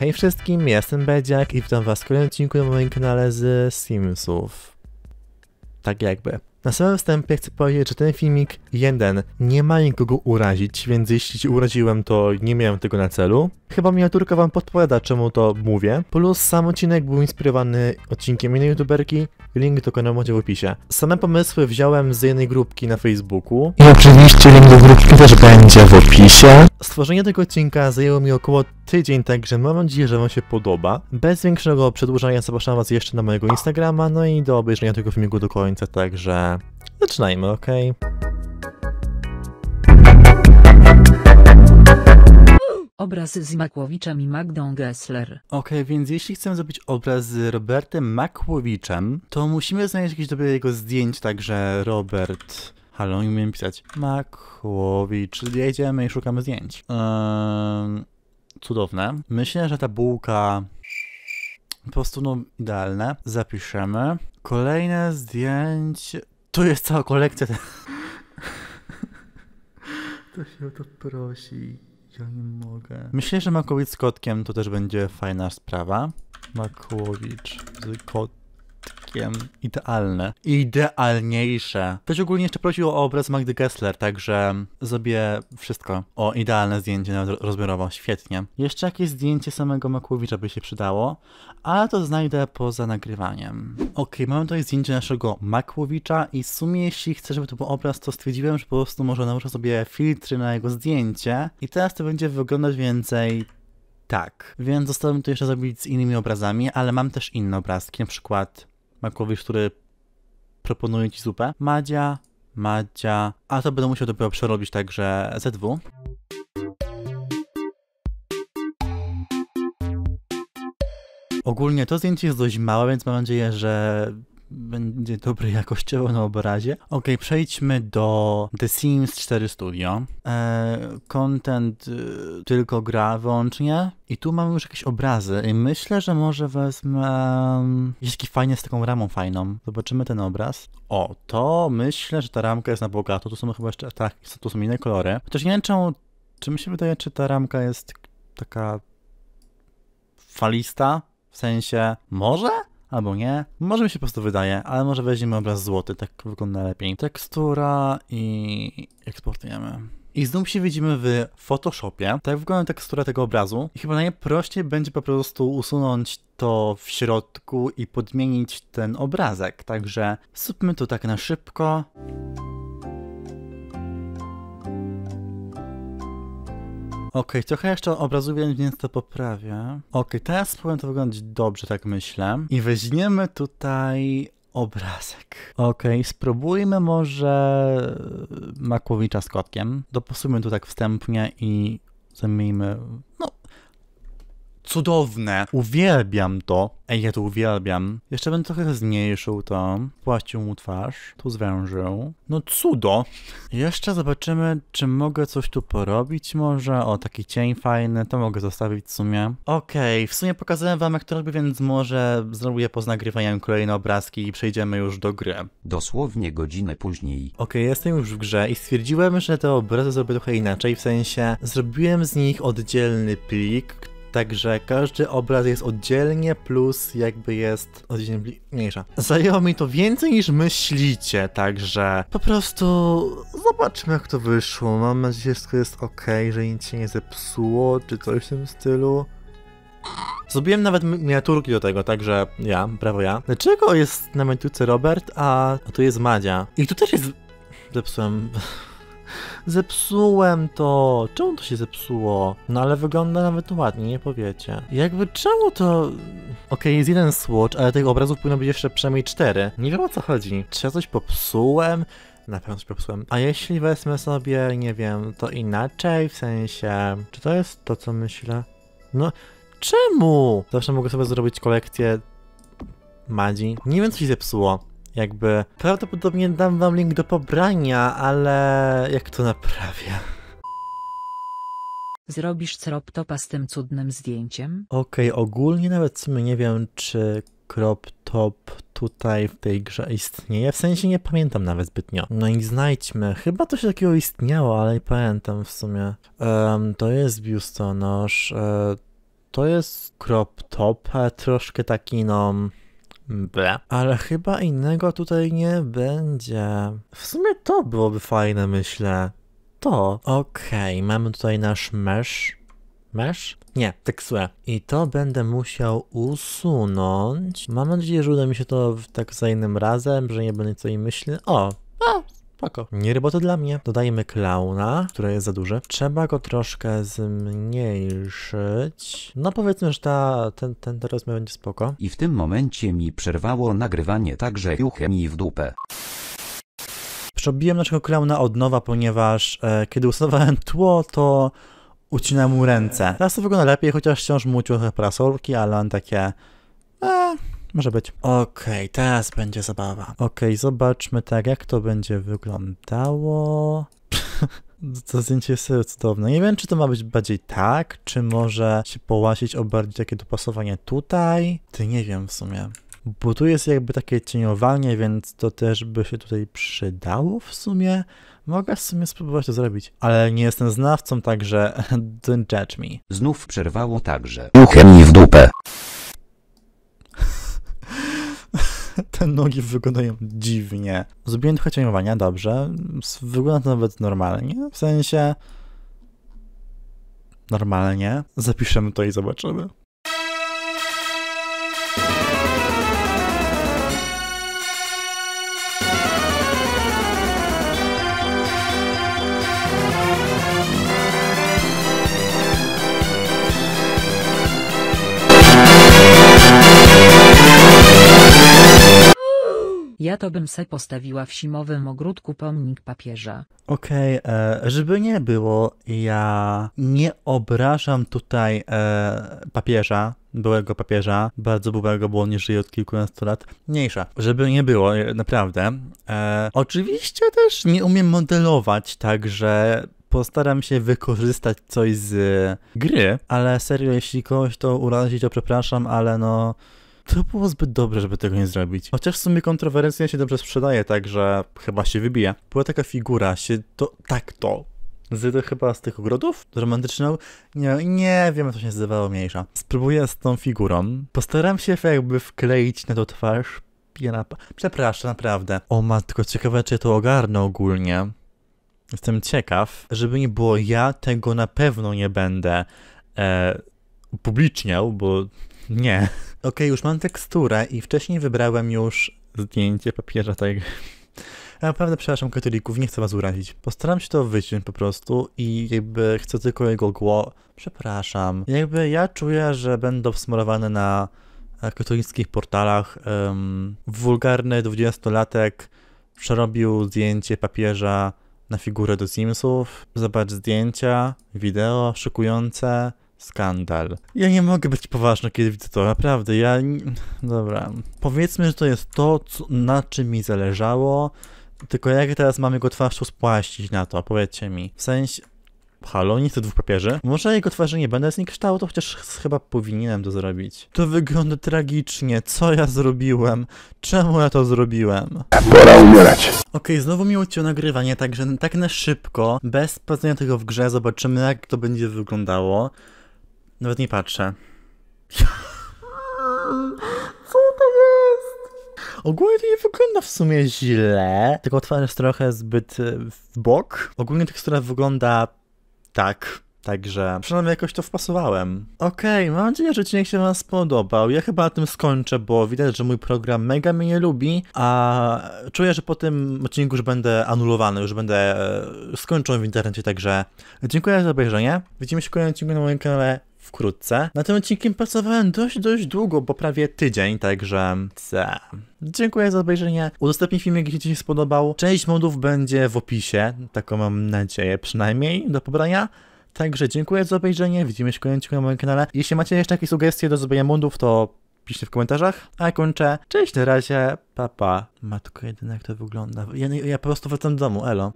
Hej wszystkim, jestem Bedziak i witam was w kolejnym odcinku na moim kanale z Simsów. Tak jakby. Na samym wstępie chcę powiedzieć, że ten filmik jeden nie ma nikogo urazić, więc jeśli cię uraziłem, to nie miałem tego na celu. Chyba miniaturka wam podpowiada, czemu to mówię. Plus sam odcinek był inspirowany odcinkiem innej youtuberki, Link do kanału macie w opisie. Same pomysły wziąłem z jednej grupki na Facebooku. I oczywiście link do grupki też będzie w opisie. Stworzenie tego odcinka zajęło mi około tydzień, także mam nadzieję, że wam się podoba. Bez większego przedłużania zapraszam was jeszcze na mojego Instagrama, no i do obejrzenia tego filmiku do końca, także zaczynajmy, ok? obraz z Makłowiczem i Magdą Gessler. Okej, okay, więc jeśli chcemy zrobić obraz z Robertem Makłowiczem, to musimy znaleźć jakieś dobre jego zdjęć, także Robert... Halo, nie umiem pisać. Makłowicz. Jedziemy i szukamy zdjęć. Ehm, cudowne. Myślę, że ta bułka... Po prostu no idealne. Zapiszemy. Kolejne zdjęcie... Tu jest cała kolekcja. to się o to prosi. Ja nie mogę. Myślę, że Makowicz z kotkiem to też będzie fajna sprawa. Makłowicz z kot idealne. Idealniejsze. Ktoś ogólnie jeszcze prosił o obraz Magdy Gessler, także zrobię wszystko. O, idealne zdjęcie nawet rozmiarowo, świetnie. Jeszcze jakieś zdjęcie samego Makłowicza by się przydało, ale to znajdę poza nagrywaniem. Ok, mamy tutaj zdjęcie naszego Makłowicza i w sumie jeśli chcę, żeby to był obraz, to stwierdziłem, że po prostu może nałożę sobie filtry na jego zdjęcie i teraz to będzie wyglądać więcej tak. Więc zostałem to jeszcze zrobić z innymi obrazami, ale mam też inne obrazki, na przykład Makłowicz, który proponuje ci zupę. Madzia, Madzia, a to będę musiał dopiero przerobić także ZW. Ogólnie to zdjęcie jest dość małe, więc mam nadzieję, że będzie dobry jakościowo na obrazie. Ok, przejdźmy do The Sims 4 Studio. E, content e, tylko gra wyłącznie. I tu mamy już jakieś obrazy i myślę, że może wezmę mm, jakiś fajny z taką ramą fajną. Zobaczymy ten obraz. O, to myślę, że ta ramka jest na bogato. Tu są chyba jeszcze, tak, tu są inne kolory. Chociaż nie wiem, czy, czy mi się wydaje, czy ta ramka jest taka falista, w sensie może? albo nie. Może mi się po prostu wydaje, ale może weźmiemy obraz złoty, tak wygląda lepiej. Tekstura i eksportujemy. I znów się widzimy w Photoshopie. Tak wygląda tekstura tego obrazu. I chyba najprościej będzie po prostu usunąć to w środku i podmienić ten obrazek. Także zróbmy to tak na szybko. Okej, okay, trochę jeszcze obrazuję, więc to poprawię. Okej, okay, teraz powinien to wyglądać dobrze, tak myślę. I weźmiemy tutaj obrazek. Okej, okay, spróbujmy może Makłowicza z kotkiem. Dopasujmy tu tak wstępnie i zamienimy cudowne. Uwielbiam to. Ej, ja to uwielbiam. Jeszcze bym trochę zmniejszył to. Płacił mu twarz. Tu zwężył. No cudo. Jeszcze zobaczymy, czy mogę coś tu porobić może. O, taki cień fajny. To mogę zostawić w sumie. Okej, okay, w sumie pokazałem wam jak to robię, więc może zrobię po nagrywaniem kolejne obrazki i przejdziemy już do gry. Dosłownie godzinę później. Okej, okay, jestem już w grze i stwierdziłem, że te obrazy zrobię trochę inaczej. W sensie zrobiłem z nich oddzielny plik, Także każdy obraz jest oddzielnie, plus jakby jest oddzielnie mniejsza. Zajęło mi to więcej niż myślicie, także po prostu zobaczmy jak to wyszło. Mam nadzieję, że wszystko jest ok, że nic się nie zepsuło, czy coś w tym stylu. Zrobiłem nawet miniaturki do tego, także ja, brawo ja. Dlaczego jest na miniaturce Robert, a, a tu jest Madzia? I tu też jest... Zepsułem... Zepsułem to! Czemu to się zepsuło? No ale wygląda nawet ładnie, nie powiecie. Jakby czemu to... Okej, okay, jest jeden swatch, ale tych obrazów powinno być jeszcze przynajmniej cztery. Nie wiem o co chodzi. Czy ja coś popsułem? na pewno coś popsułem. A jeśli wezmę sobie, nie wiem, to inaczej, w sensie, czy to jest to, co myślę? No, czemu? Zawsze mogę sobie zrobić kolekcję Madzi. Nie wiem, co się zepsuło jakby... Prawdopodobnie dam wam link do pobrania, ale jak to naprawia? Zrobisz crop topa z tym cudnym zdjęciem? Okej, okay, ogólnie nawet w sumie nie wiem, czy crop top tutaj w tej grze istnieje. W sensie nie pamiętam nawet zbytnio. No i znajdźmy. Chyba coś takiego istniało, ale nie pamiętam w sumie. Um, to jest biustonosz. E, to jest crop top, ale troszkę taki no Ble. Ale chyba innego tutaj nie będzie. W sumie to byłoby fajne, myślę. To. Okej, okay, mamy tutaj nasz mesh. Mesh? Nie, teksturę. I to będę musiał usunąć. Mam nadzieję, że uda mi się to tak za innym razem, że nie będę co i myślę. O! A, Spoko. Nie robota dla mnie. Dodajemy klauna, który jest za duży. Trzeba go troszkę zmniejszyć. No powiedzmy, że ta, ten, ten rozmiar będzie spoko. I w tym momencie mi przerwało nagrywanie także juchę mi w dupę. Przebiłem naszego klauna od nowa, ponieważ e, kiedy ustanowałem tło, to ucinałem mu ręce. Teraz to wygląda lepiej, chociaż wciąż mu uciął prasolki, ale on takie... E, może być. Okej, okay, teraz będzie zabawa. Okej, okay, zobaczmy tak, jak to będzie wyglądało. To zdjęcie jest cudowne. Nie wiem, czy to ma być bardziej tak, czy może się połasić o bardziej takie dopasowanie tutaj. Ty nie wiem w sumie. Bo tu jest jakby takie cieniowanie, więc to też by się tutaj przydało w sumie. Mogę w sumie spróbować to zrobić, ale nie jestem znawcą, także don't judge me. Znów przerwało także. Uchem mi w dupę. te nogi wyglądają dziwnie. Zrobiłem trochę cieniowania, dobrze. Wygląda to nawet normalnie. W sensie... Normalnie. Zapiszemy to i zobaczymy. Ja to bym se postawiła w simowym ogródku pomnik papieża. Okej, okay, e, żeby nie było, ja nie obrażam tutaj e, papieża, byłego papieża, bardzo byłego, bo on nie żyje od kilkunastu lat, mniejsza. Żeby nie było, e, naprawdę. E, oczywiście też nie umiem modelować, także postaram się wykorzystać coś z gry, ale serio, jeśli kogoś to urazi, to przepraszam, ale no to było zbyt dobre, żeby tego nie zrobić. Chociaż w sumie kontrowersyjnie się dobrze sprzedaje, także chyba się wybije. Była taka figura, się to, tak to, z chyba z tych ogrodów romantyczną? Nie, nie wiem, co się nazywało mniejsza. Spróbuję z tą figurą. Postaram się jakby wkleić na to twarz piena... Przepraszam, naprawdę. O matko, ciekawe, czy to ogarnę ogólnie. Jestem ciekaw, żeby nie było, ja tego na pewno nie będę e, upubliczniał, bo nie. Okej, okay, już mam teksturę i wcześniej wybrałem już zdjęcie papieża tego. Ja naprawdę przepraszam katolików, nie chcę was urazić. Postaram się to wyciąć po prostu i jakby chcę tylko jego gło... Przepraszam. Jakby ja czuję, że będą wsmarowane na katolickich portalach um, wulgarny dwudziestolatek przerobił zdjęcie papieża na figurę do Simsów. Zobacz zdjęcia, wideo szykujące, skandal. Ja nie mogę być poważny, kiedy widzę to, naprawdę, ja... Dobra. Powiedzmy, że to jest to, co, na czym mi zależało, tylko jak teraz mam jego twarz tu spłaścić na to, powiedzcie mi. W sensie... Halo, nie chcę dwóch papierzy. Może jego twarzy nie będę zniekształtu, chociaż chyba powinienem to zrobić. To wygląda tragicznie. Co ja zrobiłem? Czemu ja to zrobiłem? Pora umierać. Okej, okay, znowu mi uciął nagrywanie, także tak na szybko, bez poznania tego w grze, zobaczymy jak to będzie wyglądało. Nawet nie patrzę. Co to jest? Ogólnie to nie wygląda w sumie źle, tylko twarz trochę zbyt e, w bok. Ogólnie tekstura wygląda tak. Także przynajmniej jakoś to wpasowałem. Okej, okay, mam nadzieję, że odcinek się Wam spodobał. Ja chyba na tym skończę, bo widać, że mój program mega mnie nie lubi, a czuję, że po tym odcinku już będę anulowany, już będę e, skończony w internecie, także dziękuję za obejrzenie. Widzimy się w kolejnym odcinku na moim kanale wkrótce. Na tym odcinkiem pracowałem dość, dość długo, bo prawie tydzień, także... Ta. Dziękuję za obejrzenie. Udostępnij film, jeśli Ci się spodobał. Część modów będzie w opisie, taką mam nadzieję przynajmniej, do pobrania. Także dziękuję za obejrzenie, widzimy się w kolejnym na moim kanale. Jeśli macie jeszcze jakieś sugestie do zrobienia mundów, to piszcie w komentarzach. A ja kończę. Cześć, na razie, papa. Pa. Matko jedyna, jak to wygląda. Ja, ja po prostu wracam do domu, elo.